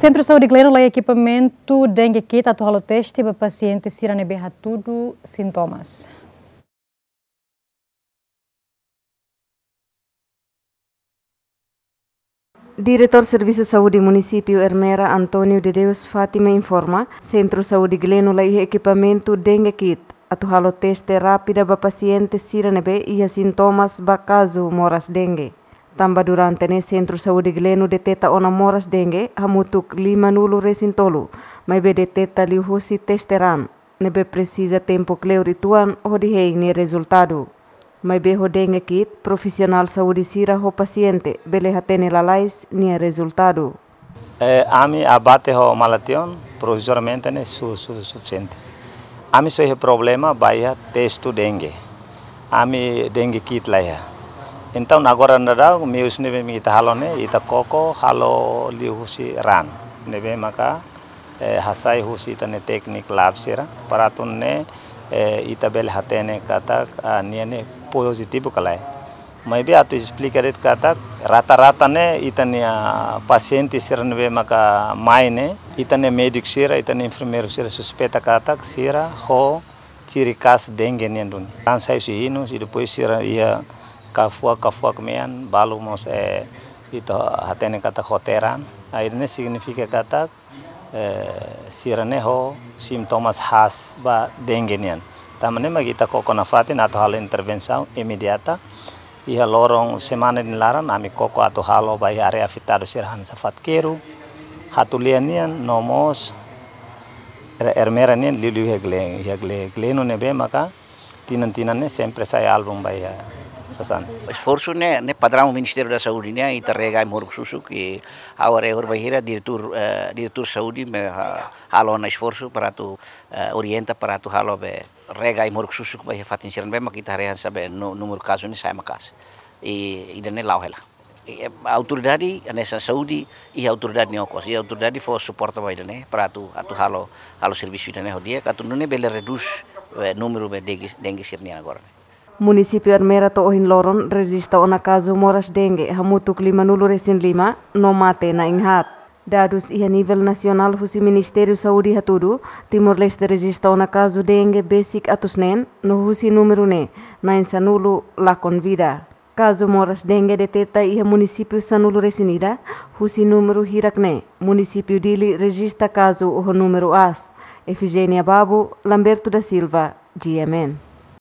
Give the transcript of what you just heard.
Centro de Saúde Gleiro lei equipamento dengue kit atual teste para pacientes sirane berra tudo sintomas. Diretor Serviço Saúde Município Hermera Antônio de Deus Fátima informa, Centro Saúde Gleno lei equipamento dengue kit atual teste rápida para pacientes sirane be e sintomas ba caso moras dengue. Tambah durante ne sentru saudi glenu de teta ona moras denge hamutuk lima nulu resin tolu. Mai be de teta liuhusi testeran. Nebe precisa tempo kleu tuan ho dihei ne resultado. Mai be hodenge kit profesional saudi sira ho paciente bele hatene lalais nia resultado. Eh, ami abate ho malation provisoriamente ne su, su, suficiente. Ami sohe problema baya testu denge. Ami denge kit laya. Entah nagor anda dah, mius nih bem kita halon koko halo lihusi ran, nih bem maka eh, hasai husi itu teknik lab sirah. ran, paratun nih eh, kita bel hati nih kata nih ah, nih positif kalah. Mau bi atau explain kredit kata rata-rata nih kita ah, pasien ti sih maka main nih, kita nih medik sih ran, kita nih suspeta kata sirah ho ciri khas dengue nih dunia. Kan saya sih ini, iya kafua kafua kemean balu mos e ito hatene kata khoteran airne signifika kata eh, sirane ho simptomas khas ba dengue nian tamane magita kokona fatin atau hal intervensau imediata iha lorong semana laran, ami koko atau halo bayi area fitado sirhan safat keru hatulianian nomos er nian liliu hegle hegle gleno nebe maka tinan tinan ne sempre saya album bayar. Sassana. Sforțurile ne padrăm minister da Saúde, ne interrega în Morg Susu, că au rehor bahira diretor uh, eh, diretor Saúde me halo na esforço para tu eh, orienta para tu halo be rega în Morg Susu fatin siran be makita rehan sabe numărul ne sai makas. E idane lauhela. autoridade nessa saúde e autoridade nem ocos e autoridade fo suporta vai né para tu atu halo halo serviço né o dia que ne não é bele reduz número de dengue dengue agora Municipio Armera to ohin loron regista ona kazu moras dengue hamutuk lima nulu resin lima no mate na inghat. Dadus ia nivel nasional husi Ministério Saudi hatudu, Timor-Leste regista ona kazu dengue basic atusnen no husi numero ne, na insanulu lakon vida Kazu moras dengue deteta iha município Sanulu Resinida, husi hirak ne município dili regista kazu o numero as. Efigênia Babu, Lamberto da Silva, GMN.